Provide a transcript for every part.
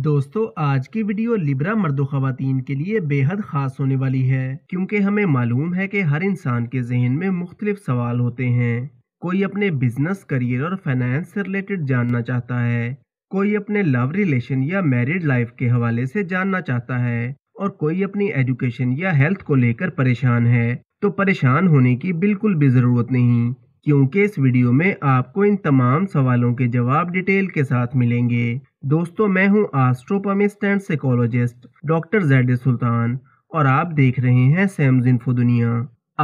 दोस्तों आज की वीडियो लिब्रा मर्दो खातन के लिए बेहद खास होने वाली है क्योंकि हमें मालूम है कि हर इंसान के जहन में मुख्तलिफ सवाल होते हैं कोई अपने बिजनेस करियर और फाइनेंस से रिलेटेड जानना चाहता है कोई अपने लव रिलेशन या मैरिड लाइफ के हवाले से जानना चाहता है और कोई अपनी एजुकेशन या हेल्थ को लेकर परेशान है तो परेशान होने की बिल्कुल भी ज़रूरत नहीं क्योंकि इस वीडियो में आपको इन तमाम सवालों के जवाब डिटेल के साथ मिलेंगे दोस्तों मैं हूं astropalmist and psychologist doctor Z Sultan और आप देख रहे हैं सैम्स इन्फो दुनिया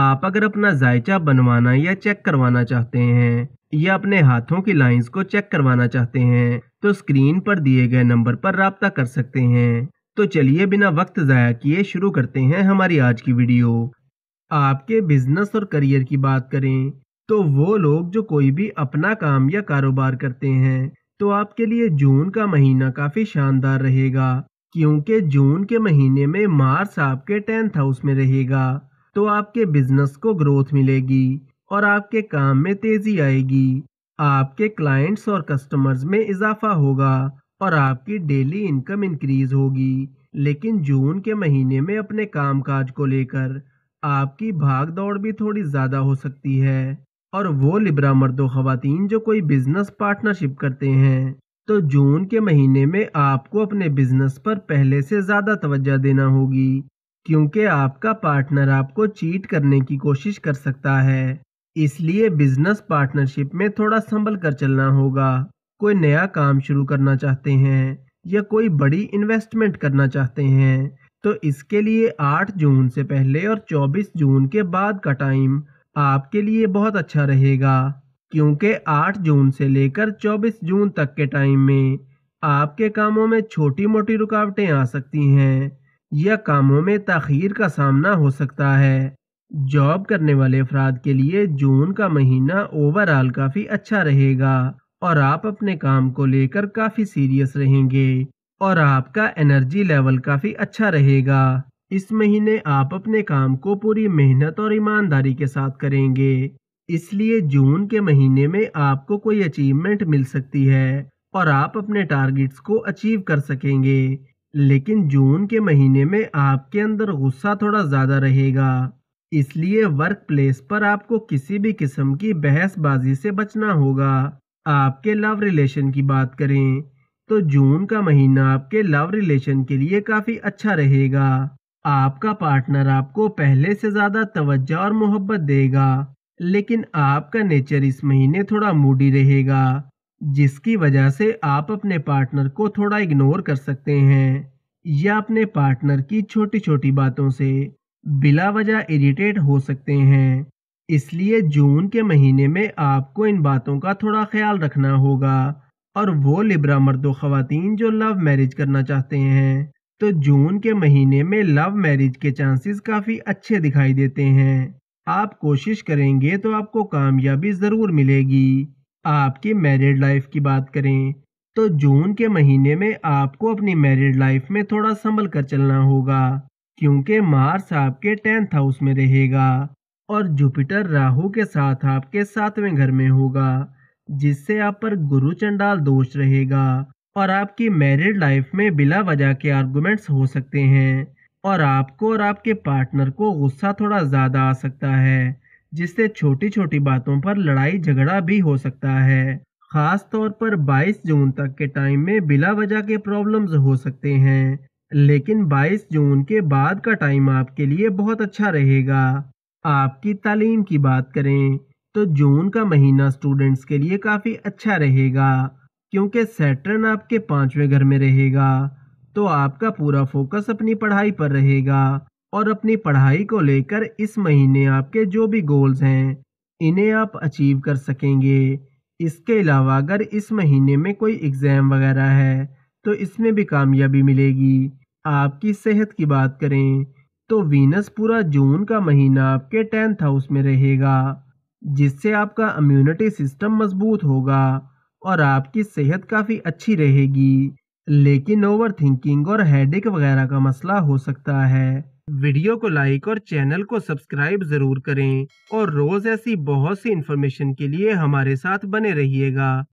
आप अगर अपना जायचा बनवाना या चेक करवाना चाहते हैं या अपने हाथों की लाइंस को चेक करवाना चाहते हैं तो स्क्रीन पर दिए गए नंबर पर रबता कर सकते हैं तो चलिए बिना वक्त ज़ाया किए शुरू करते हैं हमारी आज की वीडियो आपके बिजनेस और करियर की बात करें तो वो लोग जो कोई भी अपना काम या कारोबार करते हैं तो आपके लिए जून का महीना काफ़ी शानदार रहेगा क्योंकि जून के महीने में मार्स आपके टेंथ हाउस में रहेगा तो आपके बिजनेस को ग्रोथ मिलेगी और आपके काम में तेजी आएगी आपके क्लाइंट्स और कस्टमर्स में इजाफा होगा और आपकी डेली इनकम इंक्रीज होगी लेकिन जून के महीने में अपने काम काज को लेकर आपकी भाग दौड़ भी थोड़ी ज़्यादा हो सकती है और वो लिब्रा मर्दो खातन जो कोई बिज़नेस पार्टनरशिप करते हैं तो जून के महीने में आपको अपने बिज़नेस पर पहले से ज़्यादा तवज्जो देना होगी क्योंकि आपका पार्टनर आपको चीट करने की कोशिश कर सकता है इसलिए बिज़नेस पार्टनरशिप में थोड़ा संभल कर चलना होगा कोई नया काम शुरू करना चाहते हैं या कोई बड़ी इन्वेस्टमेंट करना चाहते हैं तो इसके लिए 8 जून से पहले और 24 जून के बाद का टाइम आपके लिए बहुत अच्छा रहेगा क्योंकि 8 जून से लेकर 24 जून तक के टाइम में आपके कामों में छोटी मोटी रुकावटें आ सकती हैं या कामों में तखीर का सामना हो सकता है जॉब करने वाले अफराद के लिए जून का महीना ओवरऑल काफ़ी अच्छा रहेगा और आप अपने काम को लेकर काफ़ी सीरियस रहेंगे और आपका एनर्जी लेवल काफ़ी अच्छा रहेगा इस महीने आप अपने काम को पूरी मेहनत और ईमानदारी के साथ करेंगे इसलिए जून के महीने में आपको कोई अचीवमेंट मिल सकती है और आप अपने टारगेट्स को अचीव कर सकेंगे लेकिन जून के महीने में आपके अंदर गुस्सा थोड़ा ज़्यादा रहेगा इसलिए वर्क प्लेस पर आपको किसी भी किस्म की बहसबाजी से बचना होगा आपके लव रिलेशन की बात करें तो जून का महीना आपके लव रिलेशन के लिए काफ़ी अच्छा रहेगा आपका पार्टनर आपको पहले से ज़्यादा तवज्जो और मोहब्बत देगा लेकिन आपका नेचर इस महीने थोड़ा मूडी रहेगा जिसकी वजह से आप अपने पार्टनर को थोड़ा इग्नोर कर सकते हैं या अपने पार्टनर की छोटी छोटी बातों से बिला वजह इरिटेट हो सकते हैं इसलिए जून के महीने में आपको इन बातों का थोड़ा ख्याल रखना होगा और वो लिब्रा मर्द खातन जो लव मैरिज करना चाहते हैं तो जून के महीने में लव मैरिज के चांसेस काफ़ी अच्छे दिखाई देते हैं आप कोशिश करेंगे तो आपको कामयाबी ज़रूर मिलेगी आपकी मैरिड लाइफ की बात करें तो जून के महीने में आपको अपनी मैरिड लाइफ में थोड़ा संभल कर चलना होगा क्योंकि मार्स आपके टेंथ हाउस में रहेगा और जुपिटर राहु के साथ आपके सातवें घर में होगा जिससे आप पर गुरु चंडाल दोष रहेगा और आपकी मैरिड लाइफ में बिला वजह के आर्गूमेंट्स हो सकते हैं और आपको और आपके पार्टनर को गुस्सा थोड़ा ज़्यादा आ सकता है जिससे छोटी छोटी बातों पर लड़ाई झगड़ा भी हो सकता है ख़ास तौर पर 22 जून तक के टाइम में बिला वजह के प्रॉब्लम्स हो सकते हैं लेकिन 22 जून के बाद का टाइम आपके लिए बहुत अच्छा रहेगा आपकी तालीम की बात करें तो जून का महीना स्टूडेंट्स के लिए काफ़ी अच्छा रहेगा क्योंकि सैटर्न आपके पाँचवें घर में रहेगा तो आपका पूरा फोकस अपनी पढ़ाई पर रहेगा और अपनी पढ़ाई को लेकर इस महीने आपके जो भी गोल्स हैं इन्हें आप अचीव कर सकेंगे इसके अलावा अगर इस महीने में कोई एग्ज़ाम वगैरह है तो इसमें भी कामयाबी मिलेगी आपकी सेहत की बात करें तो वीनस पूरा जून का महीना आपके टेंथ हाउस में रहेगा जिससे आपका इम्यूनिटी सिस्टम मजबूत होगा और आपकी सेहत काफ़ी अच्छी रहेगी लेकिन ओवर थिंकिंग और हेडेक वगैरह का मसला हो सकता है वीडियो को लाइक और चैनल को सब्सक्राइब जरूर करें और रोज ऐसी बहुत सी इन्फॉर्मेशन के लिए हमारे साथ बने रहिएगा